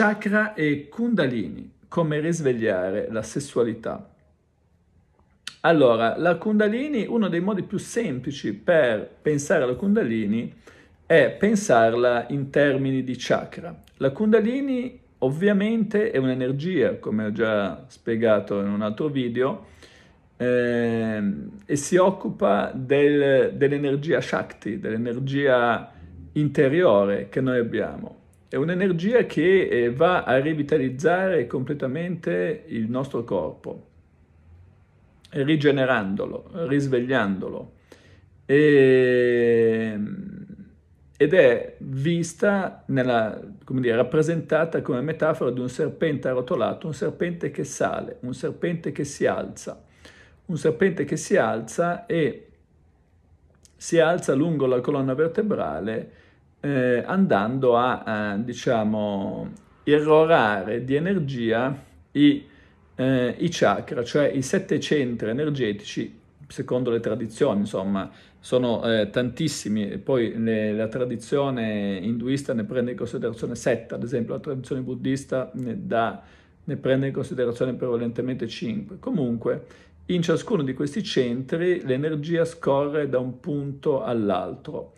Chakra e Kundalini, come risvegliare la sessualità. Allora, la Kundalini, uno dei modi più semplici per pensare alla Kundalini è pensarla in termini di chakra. La Kundalini ovviamente è un'energia, come ho già spiegato in un altro video, ehm, e si occupa del, dell'energia Shakti, dell'energia interiore che noi abbiamo. È un'energia che eh, va a rivitalizzare completamente il nostro corpo, rigenerandolo, risvegliandolo. E, ehm, ed è vista, nella, come dire, rappresentata come metafora di un serpente arrotolato, un serpente che sale, un serpente che si alza, un serpente che si alza e si alza lungo la colonna vertebrale eh, andando a, a, diciamo, irrorare di energia i, eh, i chakra, cioè i sette centri energetici secondo le tradizioni, insomma, sono eh, tantissimi, poi le, la tradizione induista ne prende in considerazione sette, ad esempio la tradizione buddista ne, da, ne prende in considerazione prevalentemente cinque. Comunque, in ciascuno di questi centri l'energia scorre da un punto all'altro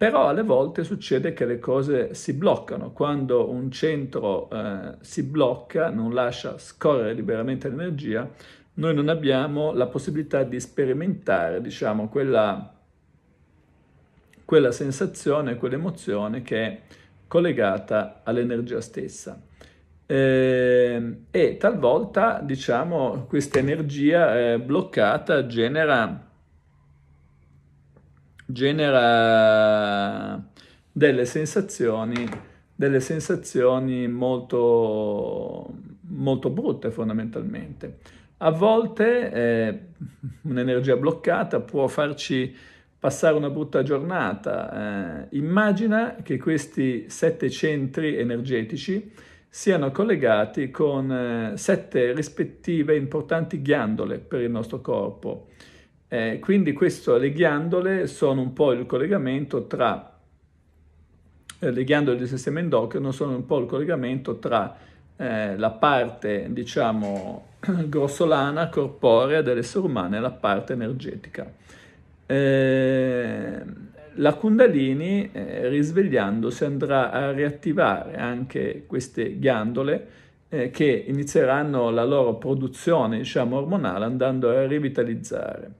però alle volte succede che le cose si bloccano. Quando un centro eh, si blocca, non lascia scorrere liberamente l'energia, noi non abbiamo la possibilità di sperimentare, diciamo, quella, quella sensazione, quell'emozione che è collegata all'energia stessa. Eh, e talvolta, diciamo, questa energia eh, bloccata genera genera delle sensazioni, delle sensazioni molto, molto brutte fondamentalmente. A volte eh, un'energia bloccata può farci passare una brutta giornata. Eh, immagina che questi sette centri energetici siano collegati con eh, sette rispettive importanti ghiandole per il nostro corpo. Eh, quindi questo, le ghiandole sono un po' il collegamento tra, eh, le ghiandole del sistema endocrino sono un po' il collegamento tra eh, la parte, diciamo, grossolana, corporea dell'essere umano e la parte energetica. Eh, la Kundalini, eh, risvegliandosi, andrà a riattivare anche queste ghiandole eh, che inizieranno la loro produzione, diciamo, ormonale andando a rivitalizzare.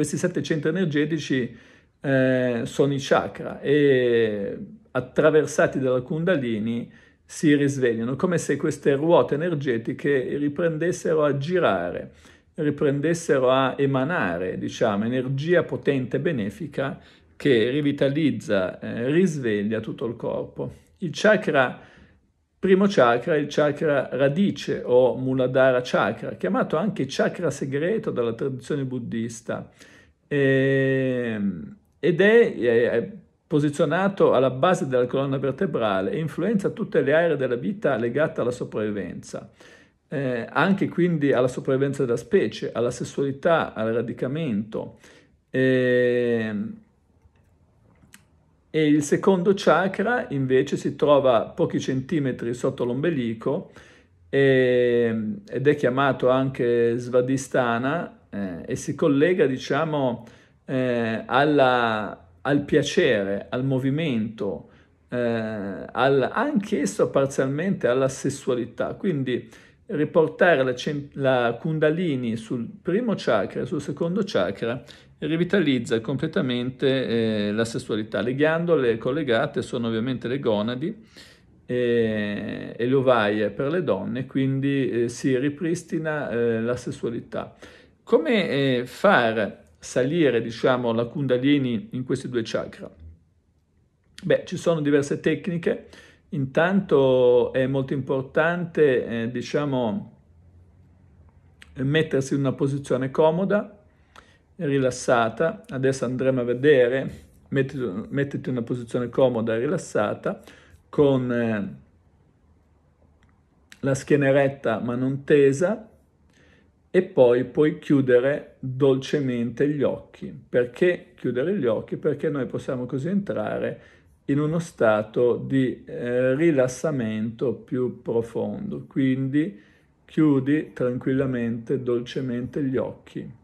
Questi sette centri energetici eh, sono i chakra e attraversati dalla Kundalini si risvegliano, come se queste ruote energetiche riprendessero a girare, riprendessero a emanare, diciamo, energia potente e benefica che rivitalizza, eh, risveglia tutto il corpo. Il chakra Primo chakra il chakra radice o Muladhara chakra, chiamato anche chakra segreto dalla tradizione buddista eh, ed è, è posizionato alla base della colonna vertebrale e influenza tutte le aree della vita legate alla sopravvivenza. Eh, anche quindi alla sopravvivenza della specie, alla sessualità, al radicamento. Eh, e il secondo chakra invece si trova pochi centimetri sotto l'ombelico e, ed è chiamato anche Svadhisthana eh, e si collega diciamo eh, alla, al piacere, al movimento, eh, al, anch'esso parzialmente alla sessualità. Quindi riportare la, la kundalini sul primo chakra, sul secondo chakra rivitalizza completamente eh, la sessualità. Le ghiandole collegate sono ovviamente le gonadi eh, e le ovaie per le donne, quindi eh, si ripristina eh, la sessualità. Come eh, far salire, diciamo, la kundalini in questi due chakra? Beh, ci sono diverse tecniche. Intanto è molto importante, eh, diciamo, mettersi in una posizione comoda, rilassata. Adesso andremo a vedere, mettiti, mettiti in una posizione comoda e rilassata, con eh, la schiena eretta ma non tesa, e poi puoi chiudere dolcemente gli occhi. Perché chiudere gli occhi? Perché noi possiamo così entrare in uno stato di eh, rilassamento più profondo. Quindi chiudi tranquillamente, dolcemente gli occhi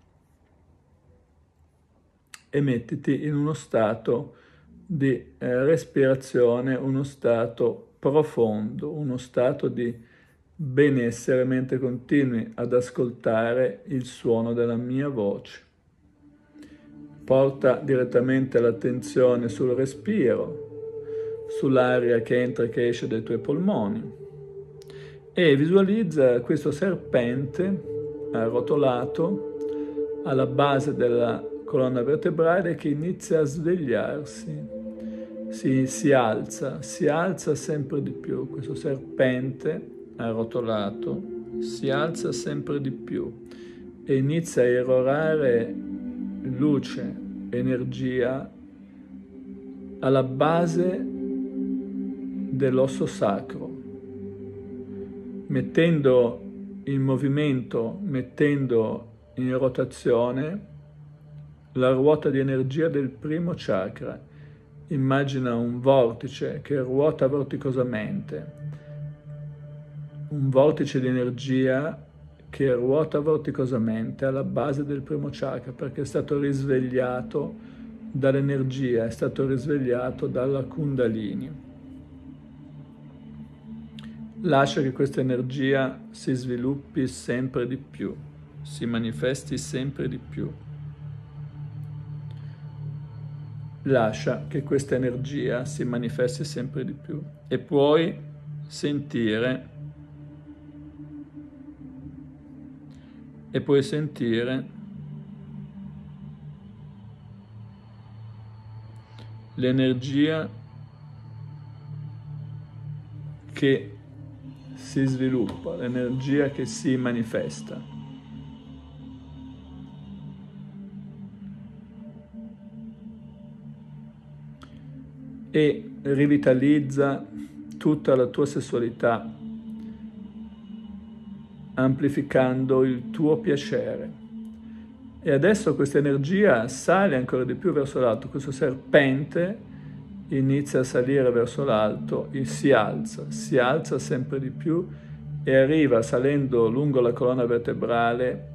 e mettiti in uno stato di eh, respirazione, uno stato profondo, uno stato di benessere mentre continui ad ascoltare il suono della mia voce. Porta direttamente l'attenzione sul respiro, sull'aria che entra e che esce dai tuoi polmoni e visualizza questo serpente arrotolato alla base della colonna vertebrale che inizia a svegliarsi, si, si alza, si alza sempre di più, questo serpente arrotolato si alza sempre di più e inizia a erorare luce, energia alla base dell'osso sacro, mettendo in movimento, mettendo in rotazione la ruota di energia del primo chakra. Immagina un vortice che ruota vorticosamente, un vortice di energia che ruota vorticosamente alla base del primo chakra perché è stato risvegliato dall'energia, è stato risvegliato dalla kundalini. Lascia che questa energia si sviluppi sempre di più, si manifesti sempre di più. lascia che questa energia si manifesti sempre di più e puoi sentire e puoi sentire l'energia che si sviluppa, l'energia che si manifesta. e rivitalizza tutta la tua sessualità, amplificando il tuo piacere. E adesso questa energia sale ancora di più verso l'alto, questo serpente inizia a salire verso l'alto e si alza, si alza sempre di più e arriva salendo lungo la colonna vertebrale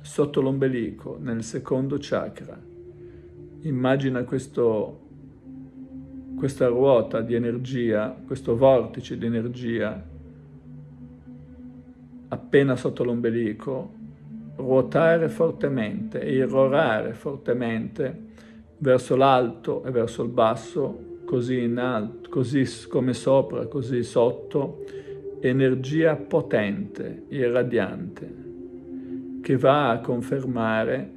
sotto l'ombelico, nel secondo chakra. Immagina questo questa ruota di energia, questo vortice di energia appena sotto l'ombelico, ruotare fortemente irrorare fortemente verso l'alto e verso il basso, così in alto, così come sopra, così sotto, energia potente, irradiante, che va a confermare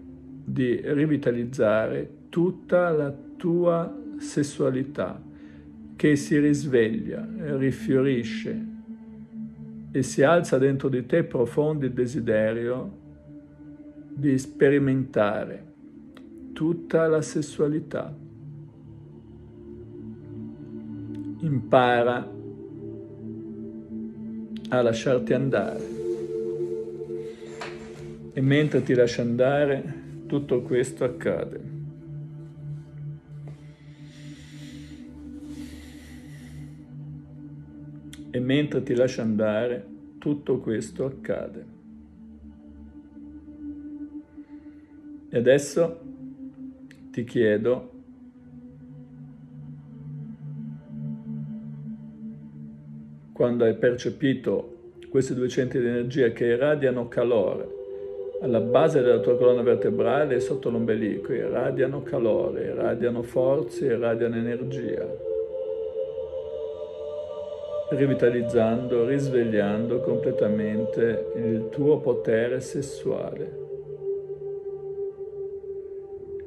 di rivitalizzare tutta la tua sessualità che si risveglia, rifiorisce e si alza dentro di te profondo il desiderio di sperimentare tutta la sessualità. Impara a lasciarti andare. E mentre ti lasci andare, tutto questo accade. e mentre ti lascia andare tutto questo accade. E adesso ti chiedo quando hai percepito questi due centri di energia che irradiano calore alla base della tua colonna vertebrale e sotto l'ombelico, irradiano calore, irradiano forze, irradiano energia rivitalizzando, risvegliando completamente il tuo potere sessuale.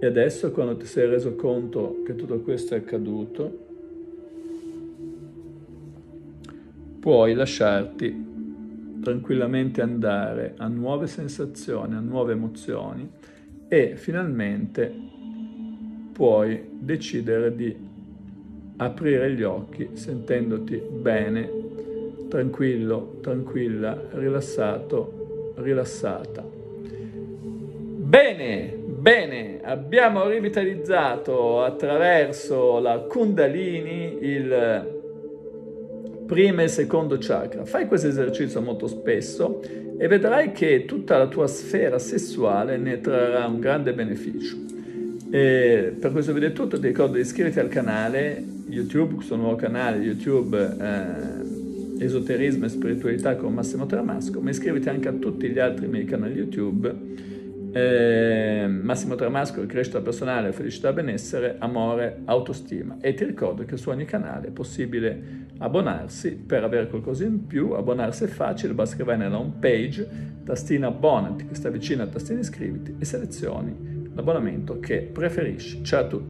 E adesso quando ti sei reso conto che tutto questo è accaduto, puoi lasciarti tranquillamente andare a nuove sensazioni, a nuove emozioni e finalmente puoi decidere di aprire gli occhi sentendoti bene, tranquillo, tranquilla, rilassato, rilassata. Bene, bene, abbiamo rivitalizzato attraverso la Kundalini il primo e secondo chakra. Fai questo esercizio molto spesso e vedrai che tutta la tua sfera sessuale ne trarrà un grande beneficio. E per questo video è tutto, ti ricordo di iscriverti al canale YouTube, questo nuovo canale YouTube eh, Esoterismo e Spiritualità con Massimo Tramasco, ma iscriviti anche a tutti gli altri miei canali YouTube, eh, Massimo Tramasco, Crescita Personale, Felicità Benessere, Amore, Autostima. E ti ricordo che su ogni canale è possibile abbonarsi per avere qualcosa in più, abbonarsi è facile, basta che vai nella home page, tastina abbonati che sta vicino a tastina iscriviti e selezioni l'abbonamento che preferisci. Ciao a tutti!